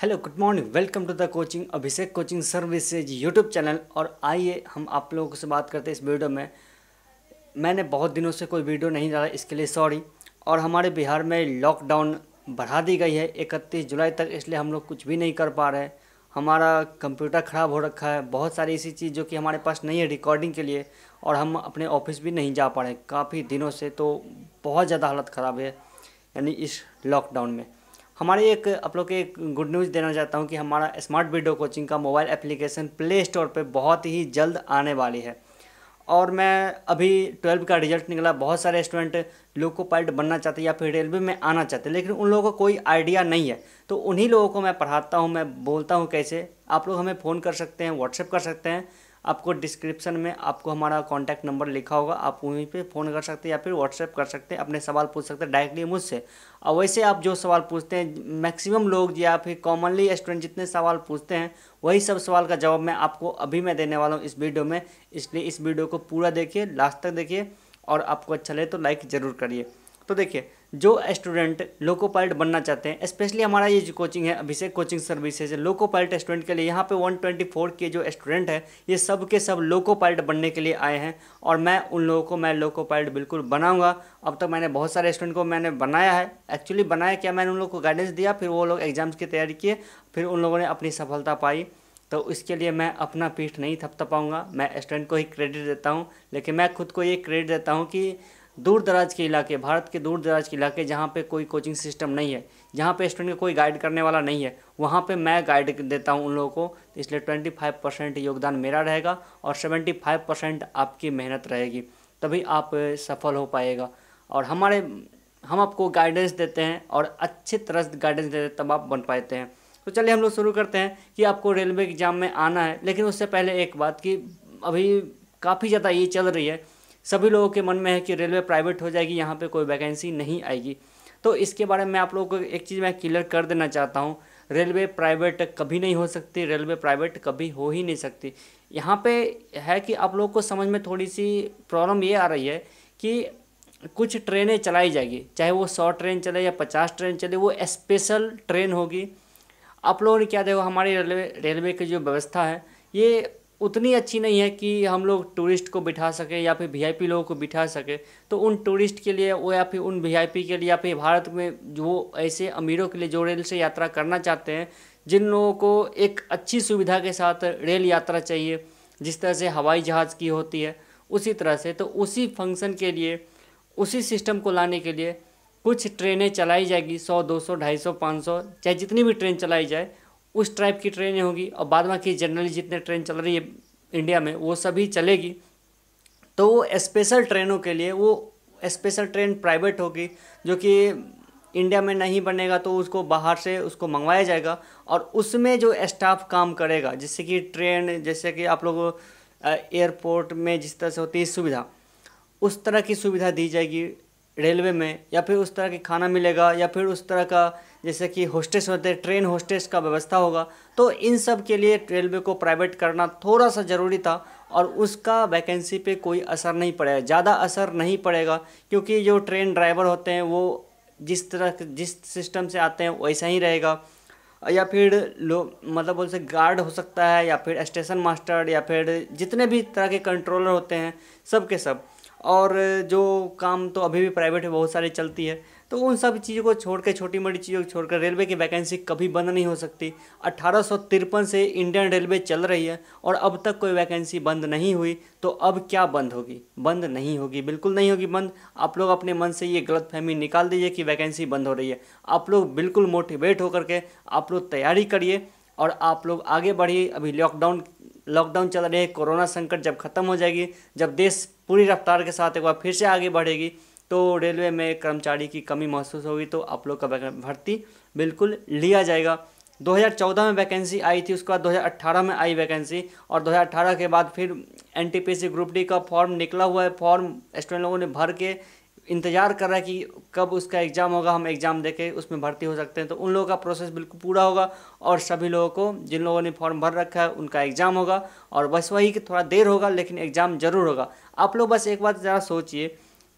hello good morning welcome to the coaching Abhishek coaching services YouTube channel और आइए हम आप लोगों से बात करते हैं इस वीडियो में मैंने बहुत दिनों से कोई वीडियो नहीं डाला इसके लिए सॉरी और हमारे बिहार में लॉकडाउन बढ़ा दी गई है इकतीस जुलाई तक इसलिए हम लोग कुछ भी नहीं कर पा रहे हमारा कंप्यूटर ख़राब हो रखा है बहुत सारी ऐसी चीज़ जो कि हमारे पास नहीं है रिकॉर्डिंग के लिए और हम अपने ऑफिस भी नहीं जा पा रहे काफ़ी दिनों से तो बहुत ज़्यादा हालत ख़राब है यानी इस लॉकडाउन में हमारे एक आप लोग के गुड न्यूज़ देना चाहता हूँ कि हमारा स्मार्ट वीडियो कोचिंग का मोबाइल एप्लीकेशन प्ले स्टोर पर बहुत ही जल्द आने वाली है और मैं अभी ट्वेल्व का रिजल्ट निकला बहुत सारे स्टूडेंट लोको पायलट बनना चाहते या फिर रेलवे में आना चाहते लेकिन उन लोगों को कोई आइडिया नहीं है तो उन्हीं लोगों को मैं पढ़ाता हूँ मैं बोलता हूँ कैसे आप लोग हमें फ़ोन कर सकते हैं व्हाट्सएप कर सकते हैं आपको डिस्क्रिप्शन में आपको हमारा कॉन्टैक्ट नंबर लिखा होगा आप वहीं पर फ़ोन कर सकते हैं या फिर व्हाट्सएप कर सकते हैं अपने सवाल पूछ सकते हैं डायरेक्टली मुझसे और वैसे आप जो सवाल पूछते हैं मैक्सिमम लोग या फिर कॉमनली स्टूडेंट जितने सवाल पूछते हैं वही सब सवाल का जवाब मैं आपको अभी मैं देने वाला हूँ इस वीडियो में इसलिए इस वीडियो को पूरा देखिए लास्ट तक देखिए और आपको अच्छा लगे तो लाइक ज़रूर करिए तो देखिए जो स्टूडेंट लोको पायलट बनना चाहते हैं स्पेशली हमारा ये जो कोचिंग है Abhishek coaching services loco pilot student के लिए यहाँ पे 124 के जो स्टूडेंट है ये सब के सब लोको पायलट बनने के लिए आए हैं और मैं उन लोगों को मैं लोको पायलट बिल्कुल बनाऊंगा अब तक मैंने बहुत सारे स्टूडेंट को मैंने बनाया है एक्चुअली बनाया क्या मैंने उन लोग को गाइडेंस दिया फिर वो लोग एग्जाम्स की तैयारी किए फिर उन लोगों ने अपनी सफलता पाई तो इसके लिए मैं अपना पीठ नहीं थपथपाऊँगा मैं स्टूडेंट को ही क्रेडिट देता हूँ लेकिन मैं खुद को ये क्रेडिट देता हूँ कि दूर दराज के इलाके भारत के दूर दराज के इलाके जहाँ पे कोई कोचिंग सिस्टम नहीं है जहाँ पे स्टूडेंट को कोई गाइड करने वाला नहीं है वहाँ पे मैं गाइड देता हूँ उन लोगों को तो इसलिए ट्वेंटी फाइव परसेंट योगदान मेरा रहेगा और सेवेंटी फाइव परसेंट आपकी मेहनत रहेगी तभी आप सफल हो पाएगा और हमारे हम आपको गाइडेंस देते हैं और अच्छी तरह से गाइडेंस देते तब आप बन पाते हैं तो चलिए हम लोग शुरू करते हैं कि आपको रेलवे एग्ज़ाम में आना है लेकिन उससे पहले एक बात कि अभी काफ़ी ज़्यादा ये चल रही है सभी लोगों के मन में है कि रेलवे प्राइवेट हो जाएगी यहाँ पे कोई वैकेंसी नहीं आएगी तो इसके बारे में आप लोगों को एक चीज़ मैं क्लियर कर देना चाहता हूँ रेलवे प्राइवेट कभी नहीं हो सकती रेलवे प्राइवेट कभी हो ही नहीं सकती यहाँ पे है कि आप लोग को समझ में थोड़ी सी प्रॉब्लम ये आ रही है कि कुछ ट्रेनें चलाई जाएगी चाहे वो सौ ट्रेन चले या पचास ट्रेन चले वो स्पेशल ट्रेन होगी आप लोगों ने क्या देखो हमारी रेलवे रेलवे की जो व्यवस्था है ये उतनी अच्छी नहीं है कि हम लोग टूरिस्ट को बिठा सके या फिर वीआईपी लोगों को बिठा सके तो उन टूरिस्ट के लिए वो या फिर उन वीआईपी के लिए या फिर भारत में जो ऐसे अमीरों के लिए जो रेल से यात्रा करना चाहते हैं जिन लोगों को एक अच्छी सुविधा के साथ रेल यात्रा चाहिए जिस तरह से हवाई जहाज़ की होती है उसी तरह से तो उसी फंक्शन के लिए उसी सिस्टम को लाने के लिए कुछ ट्रेनें चलाई जाएगी सौ दो सौ ढाई सौ पाँच सौ चाहे जितनी भी ट्रेन चलाई जाए उस टाइप की ट्रेनें होगी और बाद बाकी जनरली जितने ट्रेन चल रही है इंडिया में वो सभी चलेगी तो वो स्पेशल ट्रेनों के लिए वो स्पेशल ट्रेन प्राइवेट होगी जो कि इंडिया में नहीं बनेगा तो उसको बाहर से उसको मंगवाया जाएगा और उसमें जो स्टाफ काम करेगा जिससे कि ट्रेन जैसे कि आप लोग एयरपोर्ट में जिस तरह से होती है सुविधा उस तरह की सुविधा दी जाएगी रेलवे में या फिर उस तरह की खाना मिलेगा या फिर उस तरह का जैसे कि होस्टेस होते हैं ट्रेन होस्टेस का व्यवस्था होगा तो इन सब के लिए रेलवे को प्राइवेट करना थोड़ा सा ज़रूरी था और उसका वैकेंसी पे कोई असर नहीं पड़ेगा ज़्यादा असर नहीं पड़ेगा क्योंकि जो ट्रेन ड्राइवर होते हैं वो जिस तरह जिस सिस्टम से आते हैं वैसा ही रहेगा या फिर लोग मतलब बोल से गार्ड हो सकता है या फिर स्टेशन मास्टर या फिर जितने भी तरह के कंट्रोलर होते हैं सब के सब और जो काम तो अभी भी प्राइवेट है बहुत सारी चलती है तो उन सब चीज़ों को छोड़ कर छोटी मोटी चीज़ों को छोड़कर रेलवे की वैकेंसी कभी बंद नहीं हो सकती अट्ठारह से इंडियन रेलवे चल रही है और अब तक कोई वैकेंसी बंद नहीं हुई तो अब क्या बंद होगी बंद नहीं होगी बिल्कुल नहीं होगी बंद आप लोग अपने मन से ये गलत फहमी निकाल दीजिए कि वैकेंसी बंद हो रही है आप लोग बिल्कुल मोटिवेट होकर के आप लोग तैयारी करिए और आप लोग आगे बढ़िए अभी लॉकडाउन लॉकडाउन चल रही है कोरोना संकट जब ख़त्म हो जाएगी जब देश पूरी रफ्तार के साथ एक बार फिर से आगे बढ़ेगी तो रेलवे में कर्मचारी की कमी महसूस होगी तो आप लोग का भर्ती बिल्कुल लिया जाएगा 2014 में वैकेंसी आई थी उसके बाद 2018 में आई वैकेंसी और 2018 के बाद फिर एन ग्रुप डी का फॉर्म निकला हुआ है फॉर्म स्टूडेंट लोगों ने भर के इंतज़ार कर रहा है कि कब उसका एग्ज़ाम होगा हम एग्ज़ाम दे के उसमें भर्ती हो सकते हैं तो उन लोगों का प्रोसेस बिल्कुल पूरा होगा और सभी लोगों को जिन लोगों ने फॉर्म भर रखा है उनका एग्ज़ाम होगा और बस वही कि थोड़ा देर होगा लेकिन एग्ज़ाम ज़रूर होगा आप लोग बस एक बात ज़रा सोचिए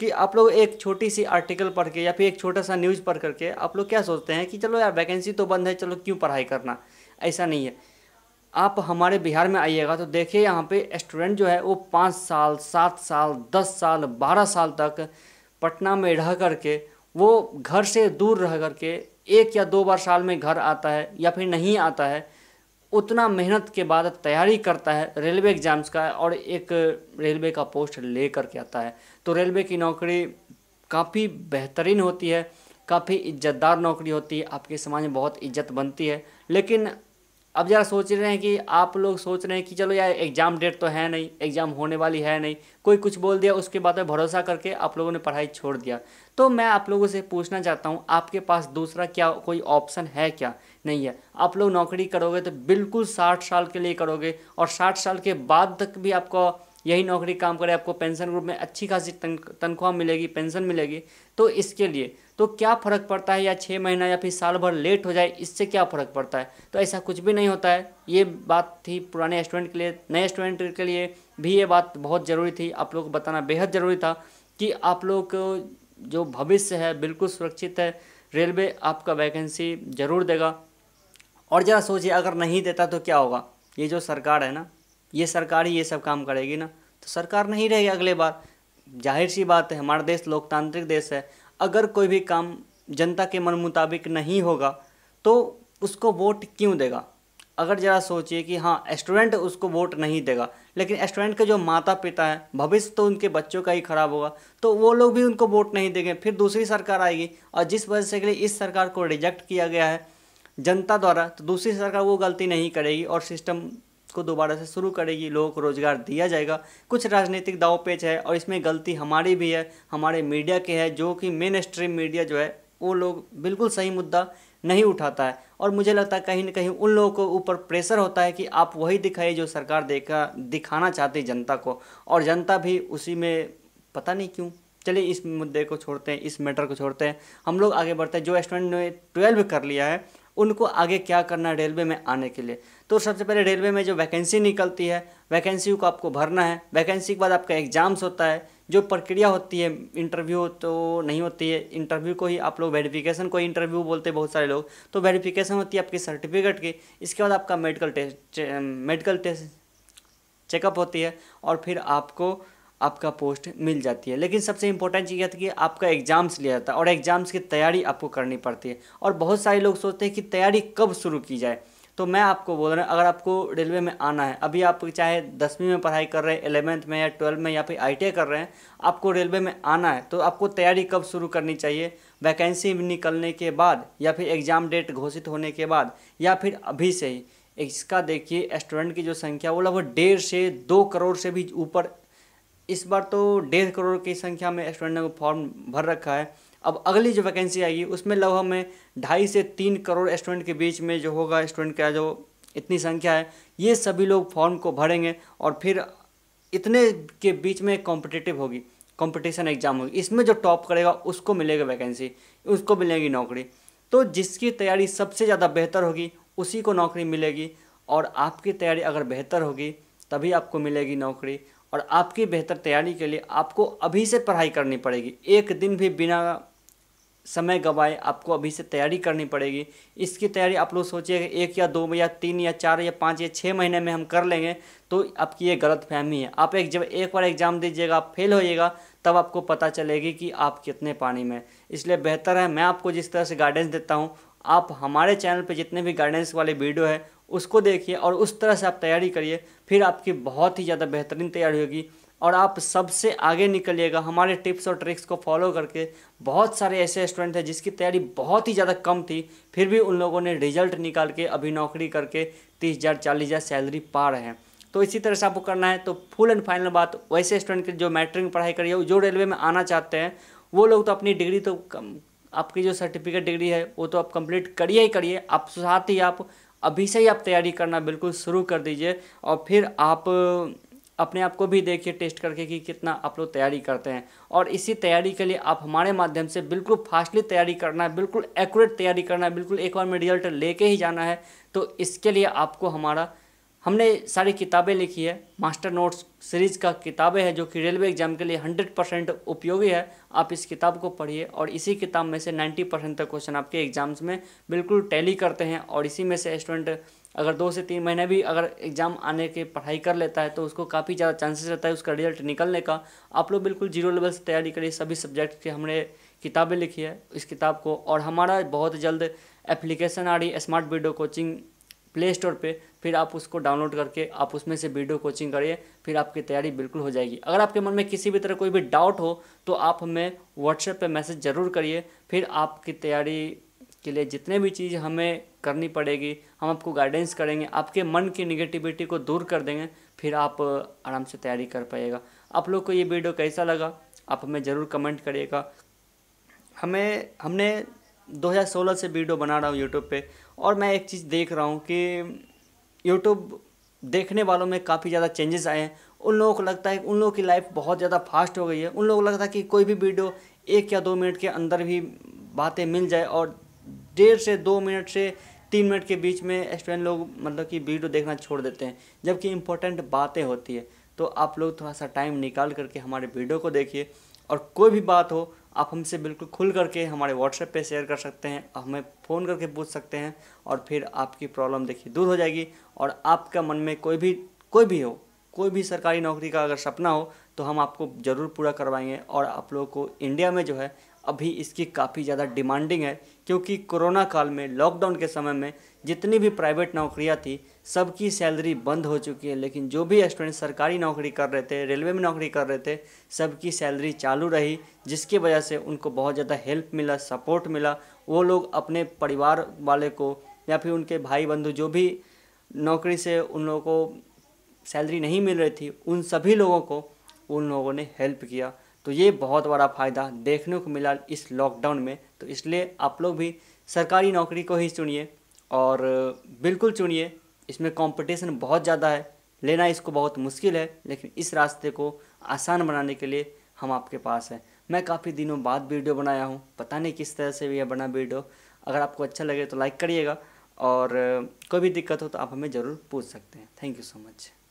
कि आप लोग एक छोटी सी आर्टिकल पढ़ के या फिर एक छोटा सा न्यूज़ पढ़ करके आप लोग क्या सोचते हैं कि चलो यार वैकेंसी तो बंद है चलो क्यों पढ़ाई करना ऐसा नहीं है आप हमारे बिहार में आइएगा तो देखिए यहाँ पे स्टूडेंट जो है वो पाँच साल सात साल दस साल बारह साल तक पटना में रह करके वो घर से दूर रह करके एक या दो बार साल में घर आता है या फिर नहीं आता है उतना मेहनत के बाद तैयारी करता है रेलवे एग्ज़ाम्स का और एक रेलवे का पोस्ट ले कर के आता है तो रेलवे की नौकरी काफ़ी बेहतरीन होती है काफ़ी इज्जतदार नौकरी होती है आपके समाज में बहुत इज्जत बनती है लेकिन अब ज़रा सोच रहे हैं कि आप लोग सोच रहे हैं कि चलो यार एग्ज़ाम डेट तो है नहीं एग्ज़ाम होने वाली है नहीं कोई कुछ बोल दिया उसके बाद में भरोसा करके आप लोगों ने पढ़ाई छोड़ दिया तो मैं आप लोगों से पूछना चाहता हूँ आपके पास दूसरा क्या कोई ऑप्शन है क्या नहीं है आप लोग नौकरी करोगे तो बिल्कुल साठ साल के लिए करोगे और साठ साल के बाद तक भी आपको यही नौकरी काम करे आपको पेंशन ग्रुप में अच्छी खासी तनख्वाह मिलेगी पेंशन मिलेगी तो इसके लिए तो क्या फ़र्क पड़ता है या छः महीना या फिर साल भर लेट हो जाए इससे क्या फ़र्क पड़ता है तो ऐसा कुछ भी नहीं होता है ये बात थी पुराने स्टूडेंट के लिए नए स्टूडेंट के लिए भी ये बात बहुत ज़रूरी थी आप लोग को बताना बेहद ज़रूरी था कि आप लोग को जो भविष्य है बिल्कुल सुरक्षित है रेलवे आपका वैकेंसी ज़रूर देगा और ज़रा सोचिए अगर नहीं देता तो क्या होगा ये जो सरकार है ना ये सरकार ही ये सब काम करेगी ना तो सरकार नहीं रहेगी अगले बार जाहिर सी बात है हमारा देश लोकतांत्रिक देश है अगर कोई भी काम जनता के मन मुताबिक नहीं होगा तो उसको वोट क्यों देगा अगर ज़रा सोचिए कि हाँ स्टूडेंट उसको वोट नहीं देगा लेकिन स्टूडेंट के जो माता पिता हैं भविष्य तो उनके बच्चों का ही खराब होगा तो वो लोग भी उनको वोट नहीं देंगे फिर दूसरी सरकार आएगी और जिस वजह से के लिए इस सरकार को रिजेक्ट किया गया है जनता द्वारा तो दूसरी सरकार वो गलती नहीं करेगी और सिस्टम को दोबारा से शुरू करेगी लोगों को रोज़गार दिया जाएगा कुछ राजनीतिक दाव पेच है और इसमें गलती हमारी भी है हमारे मीडिया के है जो कि मेन स्ट्रीम मीडिया जो है वो लोग बिल्कुल सही मुद्दा नहीं उठाता है और मुझे लगता है कहीं ना कहीं उन लोगों को ऊपर प्रेशर होता है कि आप वही दिखाइए जो सरकार देखा दिखाना चाहती जनता को और जनता भी उसी में पता नहीं क्यों चलिए इस मुद्दे को छोड़ते हैं इस मैटर को छोड़ते हैं हम लोग आगे बढ़ते हैं जो स्टूडेंट ने ट्वेल्व कर लिया है उनको आगे क्या करना है रेलवे में आने के लिए तो सबसे पहले रेलवे में जो वैकेंसी निकलती है वैकेंसी को आपको भरना है वैकेंसी के बाद आपका एग्ज़ाम्स होता है जो प्रक्रिया होती है इंटरव्यू तो नहीं होती है इंटरव्यू को ही आप लोग वेरिफिकेशन को इंटरव्यू बोलते हैं बहुत सारे लोग तो वेरिफिकेशन होती है आपके सर्टिफिकेट की इसके बाद आपका medical test medical test checkup होती है और फिर आपको आपका पोस्ट मिल जाती है लेकिन सबसे इंपॉर्टेंट चीज़ यह थी कि आपका एग्ज़ाम्स लिया जाता है और एग्ज़ाम्स की तैयारी आपको करनी पड़ती है और बहुत सारे लोग सोचते हैं कि तैयारी कब शुरू की जाए तो मैं आपको बोल रहा हूँ अगर आपको रेलवे में आना है अभी आप चाहे दसवीं में पढ़ाई कर रहे हैं एलेवेंथ में या ट्वेल्थ में या फिर आई कर रहे हैं आपको रेलवे में आना है तो आपको तैयारी कब शुरू करनी चाहिए वैकेंसी निकलने के बाद या फिर एग्ज़ाम डेट घोषित होने के बाद या फिर अभी से ही इसका देखिए स्टूडेंट की जो संख्या वो लगभग डेढ़ से दो करोड़ से भी ऊपर इस बार तो डेढ़ करोड़ की संख्या में स्टूडेंट ने फॉर्म भर रखा है अब अगली जो वैकेंसी आएगी उसमें लगभग में ढाई से तीन करोड़ स्टूडेंट के बीच में जो होगा स्टूडेंट का जो इतनी संख्या है ये सभी लोग फॉर्म को भरेंगे और फिर इतने के बीच में कॉम्पिटिटिव होगी कंपटीशन एग्जाम होगी इसमें जो टॉप करेगा उसको मिलेगा वैकेंसी उसको मिलेगी नौकरी तो जिसकी तैयारी सबसे ज़्यादा बेहतर होगी उसी को नौकरी मिलेगी और आपकी तैयारी अगर बेहतर होगी तभी आपको मिलेगी नौकरी और आपकी बेहतर तैयारी के लिए आपको अभी से पढ़ाई करनी पड़ेगी एक दिन भी बिना समय गवाए आपको अभी से तैयारी करनी पड़ेगी इसकी तैयारी आप लोग सोचिएगा एक या दो या तीन या चार या पाँच या छः महीने में हम कर लेंगे तो आपकी ये गलत फहमी है आप एक जब एक बार एग्ज़ाम दीजिएगा आप फेल होइएगा तब आपको पता चलेगी कि आप कितने पानी में इसलिए बेहतर है मैं आपको जिस तरह से गाइडेंस देता हूँ आप हमारे चैनल पर जितने भी गाइडेंस वाले वीडियो है उसको देखिए और उस तरह से आप तैयारी करिए फिर आपकी बहुत ही ज़्यादा बेहतरीन तैयारी होगी और आप सबसे आगे निकलिएगा हमारे टिप्स और ट्रिक्स को फॉलो करके बहुत सारे ऐसे स्टूडेंट हैं जिसकी तैयारी बहुत ही ज़्यादा कम थी फिर भी उन लोगों ने रिजल्ट निकाल के अभी नौकरी करके तीस हज़ार चालीस हज़ार सैलरी पा रहे हैं तो इसी तरह से आपको करना है तो फुल एंड फाइनल बात वैसे स्टूडेंट की जो मैट्रिक पढ़ाई करिए जो रेलवे में आना चाहते हैं वो लोग तो अपनी डिग्री तो आपकी जो सर्टिफिकेट डिग्री है वो तो आप कंप्लीट करिए ही करिए आप साथ ही आप अभी से ही आप तैयारी करना बिल्कुल शुरू कर दीजिए और फिर आप अपने आप को भी देखिए टेस्ट करके कि कितना आप लोग तैयारी करते हैं और इसी तैयारी के लिए आप हमारे माध्यम से बिल्कुल फास्टली तैयारी करना है बिल्कुल एक्यूरेट तैयारी करना है बिल्कुल एक बार में रिजल्ट लेके ही जाना है तो इसके लिए आपको हमारा हमने सारी किताबें लिखी है मास्टर नोट्स सीरीज़ का किताबें हैं जो कि रेलवे एग्जाम के लिए हंड्रेड परसेंट उपयोगी है आप इस किताब को पढ़िए और इसी किताब में से नाइन्टी परसेंट तक क्वेश्चन आपके एग्ज़ाम्स में बिल्कुल टैली करते हैं और इसी में से स्टूडेंट अगर दो से तीन महीने भी अगर एग्ज़ाम आने के पढ़ाई कर लेता है तो उसको काफ़ी ज़्यादा चांसेस रहता है उसका रिजल्ट निकलने का आप लोग बिल्कुल जीरो लेवल से तैयारी करिए सभी सब्जेक्ट की हमने किताबें लिखी है इस किताब को और हमारा बहुत जल्द एप्लीकेशन आ रही है smart video coaching play store पर फिर आप उसको डाउनलोड करके आप उसमें से वीडियो कोचिंग करिए फिर आपकी तैयारी बिल्कुल हो जाएगी अगर आपके मन में किसी भी तरह कोई भी डाउट हो तो आप हमें व्हाट्सएप पर मैसेज ज़रूर करिए फिर आपकी तैयारी के लिए जितने भी चीज़ हमें करनी पड़ेगी हम आपको गाइडेंस करेंगे आपके मन की निगेटिविटी को दूर कर देंगे फिर आप आराम से तैयारी कर पाएगा आप लोग को ये वीडियो कैसा लगा आप हमें ज़रूर कमेंट करिएगा हमें हमने 2016 से वीडियो बना रहा हूँ यूट्यूब पे और मैं एक चीज़ देख रहा हूँ कि यूट्यूब देखने वालों में काफ़ी ज़्यादा चेंजेस आए हैं उन लोगों को लगता है उन लोगों की लाइफ बहुत ज़्यादा फास्ट हो गई है उन लोगों को लगता है कि कोई भी वीडियो एक या दो मिनट के अंदर भी बातें मिल जाए और डेढ़ से दो मिनट से तीन मिनट के बीच में स्टूडेंट लोग मतलब कि वीडियो देखना छोड़ देते हैं जबकि इम्पोर्टेंट बातें होती है तो आप लोग थोड़ा सा टाइम निकाल करके हमारे वीडियो को देखिए और कोई भी बात हो आप हमसे बिल्कुल खुल करके हमारे व्हाट्सएप पे शेयर कर सकते हैं हमें फ़ोन करके पूछ सकते हैं और फिर आपकी प्रॉब्लम देखिए दूर हो जाएगी और आपका मन में कोई भी कोई भी हो कोई भी सरकारी नौकरी का अगर सपना हो तो हम आपको ज़रूर पूरा करवाएंगे और आप लोगों को इंडिया में जो है अभी इसकी काफ़ी ज़्यादा डिमांडिंग है क्योंकि कोरोना काल में लॉकडाउन के समय में जितनी भी प्राइवेट नौकरियां थी सबकी सैलरी बंद हो चुकी है लेकिन जो भी स्टूडेंट सरकारी नौकरी कर रहे थे रेलवे में नौकरी कर रहे थे सबकी सैलरी चालू रही जिसकी वजह से उनको बहुत ज़्यादा हेल्प मिला सपोर्ट मिला वो लोग अपने परिवार वाले को या फिर उनके भाई बंधु जो भी नौकरी से उन लोगों को सैलरी नहीं मिल रही थी उन सभी लोगों को उन लोगों ने हेल्प किया तो ये बहुत बड़ा फ़ायदा देखने को मिला इस लॉकडाउन में तो इसलिए आप लोग भी सरकारी नौकरी को ही चुनिए और बिल्कुल चुनिए इसमें कंपटीशन बहुत ज़्यादा है लेना इसको बहुत मुश्किल है लेकिन इस रास्ते को आसान बनाने के लिए हम आपके पास हैं मैं काफ़ी दिनों बाद वीडियो बनाया हूँ पता नहीं किस तरह से यह बना वीडियो अगर आपको अच्छा लगे तो लाइक करिएगा और कोई भी दिक्कत हो तो आप हमें ज़रूर पूछ सकते हैं थैंक यू सो मच